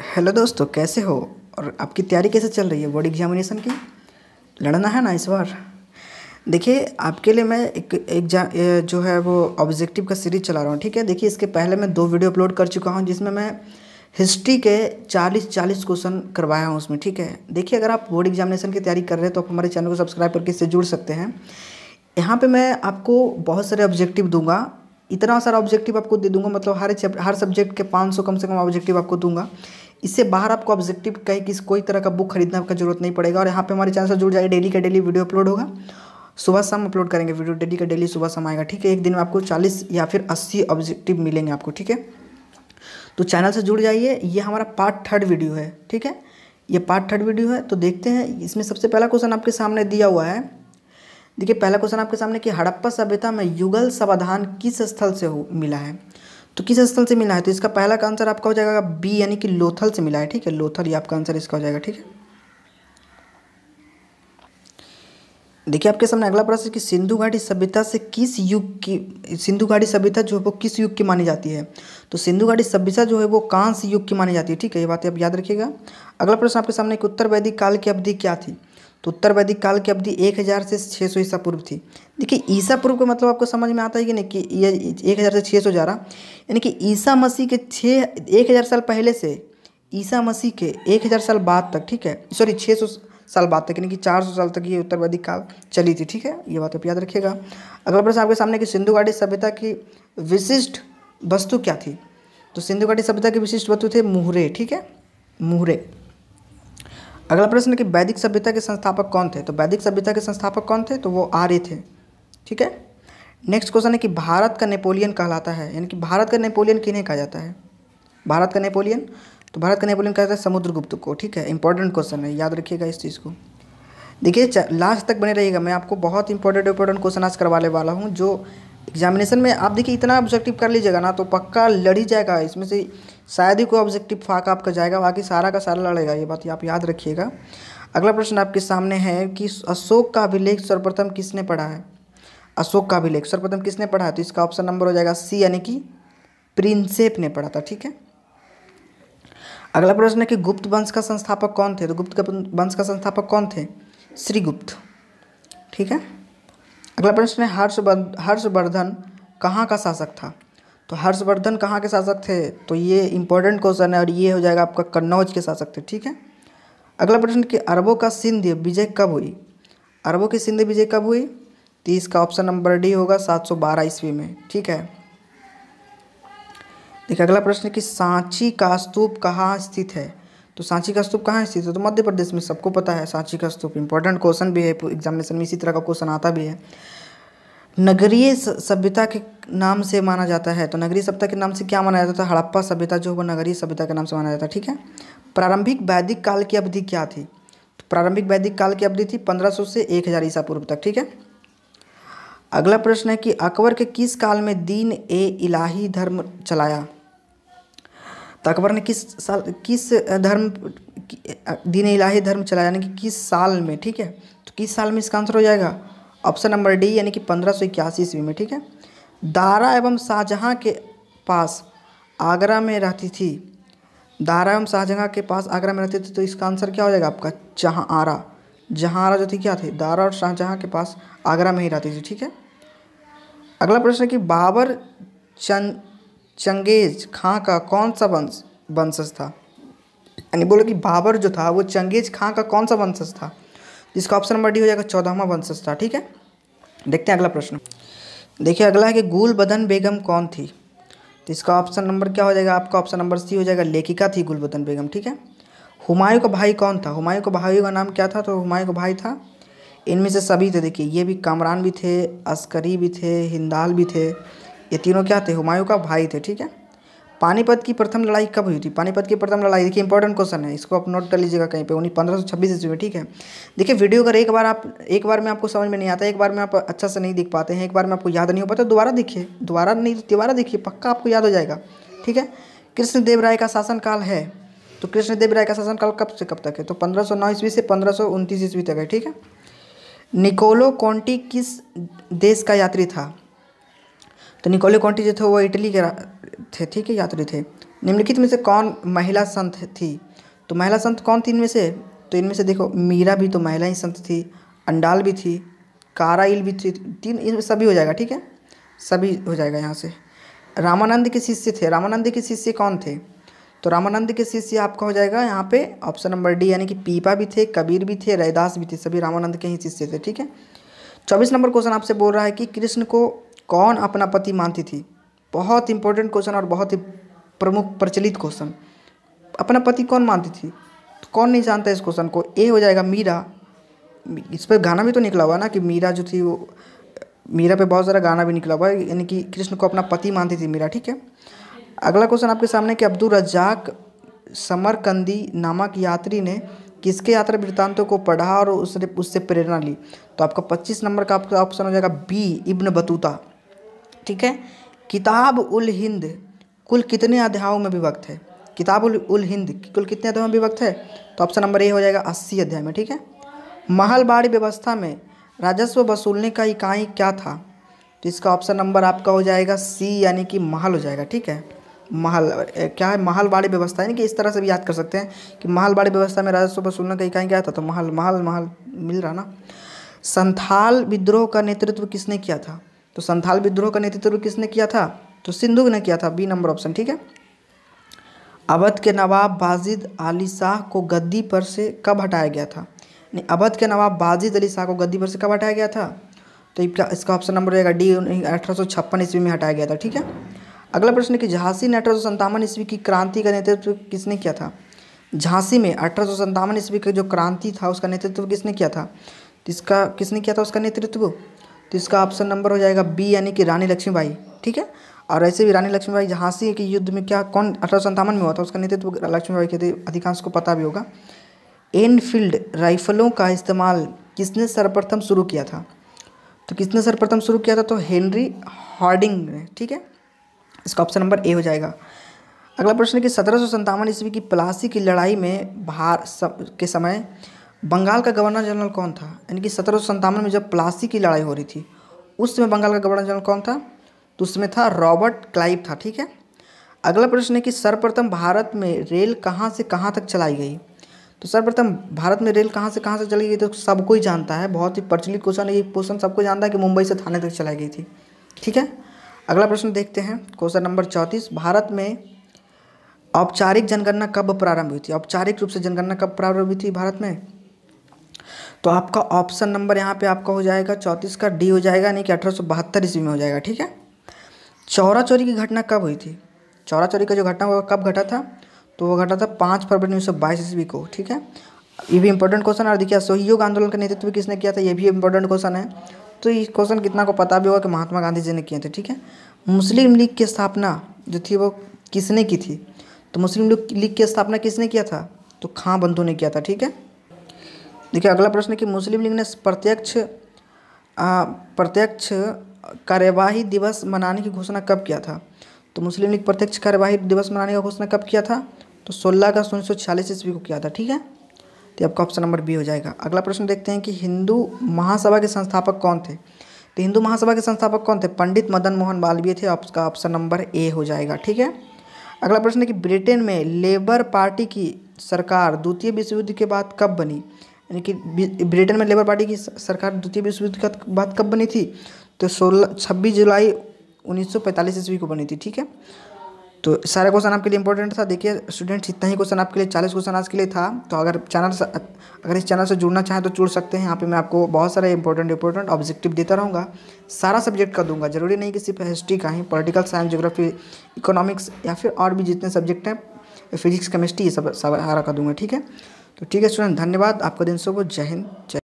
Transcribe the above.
hello दोस्तों कैसे हो और आपकी तैयारी कैसे चल रही है बोर्ड एग्जामिनेशन की लड़ना है ना इस बार देखिए आपके लिए मैं एक एग्जाम जो है वो ऑब्जेक्टिव का सीरीज चला रहा हूँ ठीक है देखिए इसके पहले मैं दो वीडियो अपलोड कर चुका हूँ जिसमें मैं हिस्ट्री के 40 40 क्वेश्चन करवाया हूँ उसमें ठीक है देखिए अगर आप बोर्ड एग्जामिनेशन की तैयारी कर रहे हैं तो आप हमारे चैनल को सब्सक्राइब करके इससे जुड़ सकते हैं यहाँ पर मैं आपको बहुत सारे ऑब्जेक्टिव दूंगा इतना सारा ऑब्जेक्टिव आपको दे दूंगा मतलब हर हर सब्जेक्ट के 500 कम से कम ऑब्जेक्टिव आपको दूंगा इससे बाहर आपको ऑब्जेक्टिव कहे कि कोई तरह का बुक खरीदना आपका जरूरत नहीं पड़ेगा और यहाँ पे हमारे चैनल से जुड़ जाएगा डेली का डेली वीडियो अपलोड होगा सुबह शाम अपलोड करेंगे वीडियो डेली का डेली सुबह शाम आएगा ठीक है एक दिन में आपको चालीस या फिर अस्सी ऑब्जेक्टिव मिलेंगे आपको ठीक है तो चैनल से जुड़ जाइए ये हमारा पार्ट थर्ड वीडियो है ठीक है ये पार्ट थर्ड वीडियो है तो देखते हैं इसमें सबसे पहला क्वेश्चन आपके सामने दिया हुआ है देखिए पहला क्वेश्चन आपके सामने कि हड़प्पा सभ्यता में युगल समाधान किस स्थल से हो मिला है तो किस स्थल से मिला है तो इसका पहला का आंसर आपका हो जाएगा बी यानी कि लोथल से मिला है ठीक है लोथल ये आपका आंसर इसका हो जाएगा ठीक है देखिए आपके सामने अगला प्रश्न कि सिंधु घाटी सभ्यता से किस युग की सिंधु घाटी सभ्यता जो है वो किस युग की मानी जाती है तो सिंधु घाटी सभ्यता जो है वो कांस युग की मानी जाती है ठीक है ये बातें आप याद रखिएगा अगला प्रश्न आपके सामने कि उत्तर वैदिक काल की अवधि क्या थी तो उत्तर वैदिक काल की अवधि एक हज़ार से छः सौ ईसा पूर्व थी देखिए ईसा पूर्व का मतलब आपको समझ में आता है कि नहीं कि ये एक हज़ार से छः सौ जा रहा यानी कि ईसा मसीह के छः एक हज़ार साल पहले से ईसा मसीह के एक हज़ार साल बाद तक ठीक है सॉरी छः सौ साल बाद तक यानी कि चार सौ साल तक ये उत्तरवादी काल चली थी ठीक है ये बात आप याद रखिएगा अगला प्रश्न आपके सामने कि सिंधु घाटी सभ्यता की विशिष्ट वस्तु क्या थी तो सिंधु घाटी सभ्यता की विशिष्ट वस्तु थे मुहरे ठीक है मुहरे अगला प्रश्न कि वैदिक सभ्यता के संस्थापक कौन थे तो वैदिक सभ्यता के संस्थापक कौन थे तो वो आर्य थे ठीक है नेक्स्ट क्वेश्चन है कि भारत का नेपोलियन कहलाता है यानी कि भारत का नेपोलियन किन्हें कहा जाता है भारत का नेपोलियन तो भारत का नेपोलियन कहता है समुद्रगुप्त को ठीक है इंपॉर्टेंट क्वेश्चन है याद रखिएगा इस चीज़ को देखिए लास्ट तक बने रहिएगा मैं आपको बहुत इंपॉर्टेंट इंपॉर्टेंट क्वेश्चन आज करवाने वाला हूँ जो एग्जामिनेशन में आप देखिए इतना ऑब्जेक्टिव कर लीजिएगा ना तो पक्का लड़ ही जाएगा इसमें से शायद ही कोई ऑब्जेक्टिव फाका आपका जाएगा बाकी सारा का सारा लड़ेगा ये बात आप याद रखिएगा अगला प्रश्न आपके सामने है कि अशोक का अभिलेख सर्वप्रथम किसने पढ़ा है अशोक का अभिलेख सर्वप्रथम किसने पढ़ा तो इसका ऑप्शन नंबर हो जाएगा सी यानी कि प्रिंसेप ने पढ़ा था ठीक है अगला प्रश्न है कि गुप्त वंश का संस्थापक कौन थे तो गुप्त वंश का संस्थापक कौन थे श्रीगुप्त ठीक है अगला प्रश्न है हर्ष हर्षवर्धन कहाँ का शासक था तो हर्षवर्धन कहाँ के शासक थे तो ये इंपॉर्टेंट क्वेश्चन है और ये हो जाएगा आपका कन्नौज के शासक थे ठीक है अगला प्रश्न कि अरबों का सिंध विजय कब हुई अरबों की सिंध विजय कब हुई तो इसका ऑप्शन नंबर डी होगा सात सौ बारह ईस्वी में ठीक है देखिए अगला प्रश्न कि सांची का स्तूप कहाँ स्थित है तो सांची का स्तूप कहाँ स्थित है तो मध्य प्रदेश में सबको पता है सांची का स्तूप इंपॉर्टेंट क्वेश्चन भी है एग्जामिनेशन में इसी तरह का क्वेश्चन आता भी है नगरीय सभ्यता के नाम से माना जाता है तो नगरीय सभ्यता के नाम से क्या माना जाता था हड़प्पा सभ्यता जो होगा नगरीय सभ्यता के नाम से माना जाता है ठीक है प्रारंभिक वैदिक काल की अवधि क्या थी तो प्रारंभिक वैदिक काल की अवधि थी 1500 से 1000 ईसा पूर्व तक ठीक है अगला प्रश्न है कि अकबर के किस काल में दीन ए इलाही धर्म चलाया तो अकबर ने किस साल किस धर्म दीन इलाही धर्म चलाया यानी कि किस साल में ठीक है तो किस साल में इसका आंसर हो जाएगा ऑप्शन नंबर डी यानी कि पंद्रह सौ इक्यासी ईस्वी में ठीक है दारा एवं शाहजहाँ के पास आगरा में रहती थी दारा एवं शाहजहाँ के पास आगरा में रहती थी तो इसका आंसर क्या हो जाएगा आपका जहाँ आरा जहाँ आरा जो थी क्या थी दारा और शाहजहाँ के पास आगरा में ही रहती थी ठीक है अगला प्रश्न है कि बाबर चंद चंगेज खां का कौन सा वंश वंशज था यानी बोलो कि बाबर जो था वो चंगेज खां का कौन सा वंशज था जिसका ऑप्शन नंबर डी हो जाएगा चौदहवा वंशज था ठीक है देखते हैं अगला प्रश्न देखिए अगला है कि गुल बदन बेगम कौन थी तो इसका ऑप्शन नंबर क्या हो जाएगा आपका ऑप्शन नंबर सी हो जाएगा लेखिका थी गुलबदन बेगम ठीक है हुमायूं का भाई कौन था हुमायूं का भाई का नाम क्या था तो हुमायूं का भाई था इनमें से सभी थे देखिए ये भी कामरान भी थे अस्करी भी थे हिंदाल भी थे ये तीनों क्या थे हुमायूं का भाई थे ठीक है पानीपत की प्रथम लड़ाई कब हुई थी पानीपत की प्रथम लड़ाई देखिए इंपॉर्टेंट क्वेश्चन है इसको आप नोट कर लीजिएगा कहीं पे उन्हीं पंद्रह सौ छब्बीस ईस्वी में ठीक है देखिए वीडियो अगर एक बार आप एक बार में आपको समझ में नहीं आता एक बार में आप अच्छा से नहीं देख पाते हैं एक बार में आपको याद नहीं हो पाता दोबारा देखिए दोबारा नहीं दोबारा देखिए पक्का आपको याद हो जाएगा ठीक है कृष्णदेव राय का शासनकाल है तो कृष्णदेव राय का शासनकाल कब से कब तक है तो पंद्रह सौ नौ ईस्वी से पंद्रह सौ उनतीस ईस्वी तक है ठीक है निकोलो कॉन्टी किस देश का यात्री था तो निकोलो कॉन्टी जो थे वो इटली के थे ठीक है यात्री थे निम्नलिखित में से कौन महिला संत थी तो महिला संत कौन थी इनमें से तो इनमें से देखो मीरा भी तो महिला ही संत थी अंडाल भी थी काराइल भी थी तीन इनमें सभी हो जाएगा ठीक है सभी हो जाएगा यहाँ से रामानंद के शिष्य थे रामानंद के शिष्य कौन थे तो रामानंद के शिष्य आपका हो जाएगा यहाँ पे ऑप्शन नंबर डी यानी कि पीपा भी थे कबीर भी थे रैदास भी थे सभी रामानंद के ही शिष्य थे ठीक है चौबीस नंबर क्वेश्चन आपसे बोल रहा है कि कृष्ण को कौन अपना पति मानती थी बहुत इंपॉर्टेंट क्वेश्चन और बहुत ही प्रमुख प्रचलित क्वेश्चन अपना पति कौन मानती थी तो कौन नहीं जानता इस क्वेश्चन को ए हो जाएगा मीरा इस पर गाना भी तो निकला हुआ ना कि मीरा जो थी वो मीरा पे बहुत सारा गाना भी निकला हुआ है यानी कि कृष्ण को अपना पति मानती थी मीरा ठीक है अगला क्वेश्चन आपके सामने कि अब्दुल रजाक समरकंदी नामक यात्री ने किसके यात्रा वृत्तांतों को पढ़ा और उसने उससे प्रेरणा ली तो आपका 25 नंबर का आपका ऑप्शन हो जाएगा बी इब्न बतूता ठीक है किताब उल हिंद कुल कितने अध्यायों में विभक्त है किताब उल, उल हिंद कुल कितने अध्यायों में विभक्त है तो ऑप्शन नंबर ए हो जाएगा अस्सी अध्याय में ठीक है महलबाड़ी व्यवस्था में राजस्व वसूलने का इकाई क्या था तो इसका ऑप्शन नंबर आपका हो जाएगा सी यानी कि महल हो जाएगा ठीक है महल क्या है महलवाड़ी व्यवस्था यानी कि इस तरह से भी याद कर सकते हैं कि महलवाड़ी व्यवस्था में राजस्व वसूलना कहीं कहीं क्या था तो महल महल महल मिल रहा ना संथाल विद्रोह का नेतृत्व किसने किया था तो संथाल विद्रोह का नेतृत्व किसने किया था तो सिंधु ने किया था बी नंबर ऑप्शन ठीक है अवध के नवाब बाजिद अली शाह को गद्दी पर से कब हटाया गया था नहीं अवध के नवाब बाजिद अली शाह को गद्दी पर से कब हटाया गया था तो इसका ऑप्शन नंबर रहेगा डी अठारह सौ ईस्वी में हटाया गया था ठीक है अगला प्रश्न है कि झांसी ने अठारह सौ ईस्वी की क्रांति का नेतृत्व किसने किया था झांसी में अठारह सौ ईस्वी का जो क्रांति था उसका नेतृत्व किसने किया था इसका किसने किया था उसका नेतृत्व तो इसका ऑप्शन नंबर हो जाएगा बी यानी कि रानी लक्ष्मीबाई ठीक है और ऐसे भी रानी लक्ष्मीबाई झांसी के युद्ध में क्या कौन अठारह में हुआ था उसका नेतृत्व लक्ष्मीबाई के अधिकांश को पता भी होगा एनफील्ड राइफलों का इस्तेमाल किसने सर्वप्रथम शुरू किया था तो किसने सर्वप्रथम शुरू किया था तो हेनरी हार्डिंग ने ठीक है इसका ऑप्शन नंबर ए हो जाएगा अगला प्रश्न है कि सत्रह सौ संतावन ईस्वी की प्लासी की लड़ाई में भार के समय बंगाल का गवर्नर जनरल कौन था यानी कि सत्रह सौ संतावन में जब प्लासी की लड़ाई हो रही थी उस समय बंगाल का गवर्नर जनरल कौन था तो उसमें था रॉबर्ट क्लाइव था ठीक है अगला प्रश्न है कि सर्वप्रथम भारत में रेल कहाँ से कहाँ तक चलाई गई तो सर्वप्रथम भारत में रेल कहाँ से कहाँ से चली गई तो सबको ही जानता है बहुत ही प्रचलित क्वेश्चन है ये क्वेश्चन सबको जानता है कि मुंबई से थाने तक चलाई गई थी ठीक है अगला प्रश्न देखते हैं क्वेश्चन नंबर चौंतीस भारत में औपचारिक जनगणना कब प्रारंभ हुई थी औपचारिक रूप से जनगणना कब प्रारंभ हुई थी भारत में तो आपका ऑप्शन नंबर यहाँ पे आपका हो जाएगा चौंतीस का डी हो जाएगा यानी कि अठारह सौ बहत्तर ईस्वी में हो जाएगा ठीक है चौरा चोरी की घटना कब हुई थी चौरा चोरी का जो घटना हुआ कब घटा था तो वो घटा था पाँच फरवरी उन्नीस सौ बाईस ईस्वी को ठीक है ये भी इंपॉर्टेंट क्वेश्चन और देखिए सहयोग आंदोलन का नेतृत्व किसने किया था ये भी इंपॉर्टेंट क्वेश्चन है तो ये क्वेश्चन कितना को पता भी होगा कि महात्मा गांधी जी ने किए थे ठीक है मुस्लिम लीग की स्थापना जो थी वो किसने की थी तो मुस्लिम लीग की स्थापना किसने किया था तो खां बंधु ने किया था ठीक है देखिए अगला प्रश्न है कि मुस्लिम लीग ने प्रत्यक्ष प्रत्यक्ष कार्यवाही दिवस मनाने की घोषणा कब किया था तो मुस्लिम लीग प्रत्यक्ष कार्यवाही दिवस मनाने का घोषणा कब किया था तो सोलह अगस्त उन्नीस सौ छियालीस ईस्वी को किया था ठीक है तो आपका ऑप्शन नंबर बी हो जाएगा अगला प्रश्न देखते हैं कि हिंदू महासभा के संस्थापक कौन थे तो हिंदू महासभा के संस्थापक कौन थे पंडित मदन मोहन मालवीय थे आपका ऑप्शन नंबर ए हो जाएगा ठीक है अगला प्रश्न है कि ब्रिटेन में लेबर पार्टी की सरकार द्वितीय विश्व युद्ध के बाद कब बनी यानी कि ब्रिटेन में लेबर पार्टी की सरकार द्वितीय विश्व युद्ध के बाद कब बनी थी तो सोलह छब्बीस जुलाई 1945 ईस्वी को बनी थी ठीक है तो सारा क्वेश्चन आपके लिए इंपॉर्टेंट था देखिए स्टूडेंट्स इतना ही क्वेश्चन आपके लिए चालीस क्वेश्चन आज के लिए था तो अगर चैनल अगर इस चैनल से जुड़ना चाहें तो जुड़ सकते हैं यहाँ पे मैं आपको बहुत सारे इंपॉर्टेंट इंपॉर्टेंट ऑब्जेक्टिव देता रहूँगा सारा सब्जेक्ट का दूंगा जरूरी नहीं कि सिर्फ हिस्ट्री का ही पोलिटिकल साइंस जोग्राफी इकोनॉमिक्स या फिर और भी जितने सब्जेक्ट हैं फिजिक्स केमिस्ट्री ये सब सारा का दूंगा ठीक है तो ठीक है स्टूडेंट धन्यवाद आपका दिन सुबह जय हिंद जय